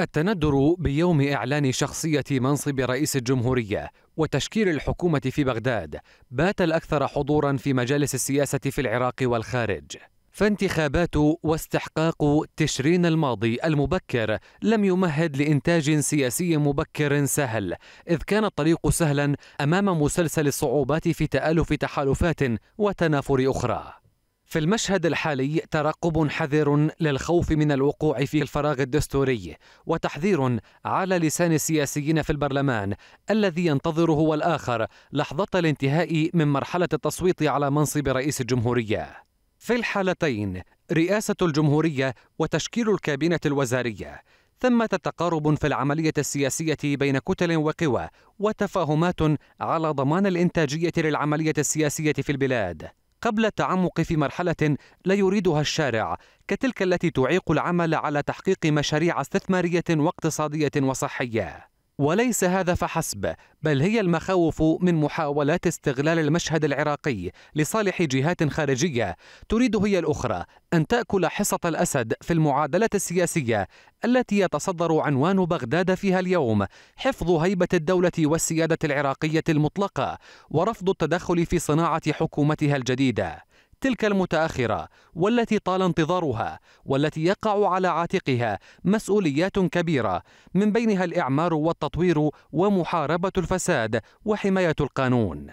التندر بيوم إعلان شخصية منصب رئيس الجمهورية وتشكيل الحكومة في بغداد بات الأكثر حضورا في مجالس السياسة في العراق والخارج فانتخابات واستحقاق تشرين الماضي المبكر لم يمهد لإنتاج سياسي مبكر سهل إذ كان الطريق سهلا أمام مسلسل الصعوبات في تآلف تحالفات وتنافر أخرى في المشهد الحالي ترقب حذر للخوف من الوقوع في الفراغ الدستوري وتحذير على لسان السياسيين في البرلمان الذي ينتظر هو الآخر لحظة الانتهاء من مرحلة التصويت على منصب رئيس الجمهورية في الحالتين رئاسة الجمهورية وتشكيل الكابينة الوزارية ثمة تقارب في العملية السياسية بين كتل وقوى وتفاهمات على ضمان الإنتاجية للعملية السياسية في البلاد قبل التعمق في مرحلة لا يريدها الشارع كتلك التي تعيق العمل على تحقيق مشاريع استثمارية واقتصادية وصحية وليس هذا فحسب بل هي المخاوف من محاولات استغلال المشهد العراقي لصالح جهات خارجيه تريد هي الاخرى ان تاكل حصه الاسد في المعادله السياسيه التي يتصدر عنوان بغداد فيها اليوم حفظ هيبه الدوله والسياده العراقيه المطلقه ورفض التدخل في صناعه حكومتها الجديده تلك المتاخره والتي طال انتظارها والتي يقع على عاتقها مسؤوليات كبيره من بينها الاعمار والتطوير ومحاربه الفساد وحمايه القانون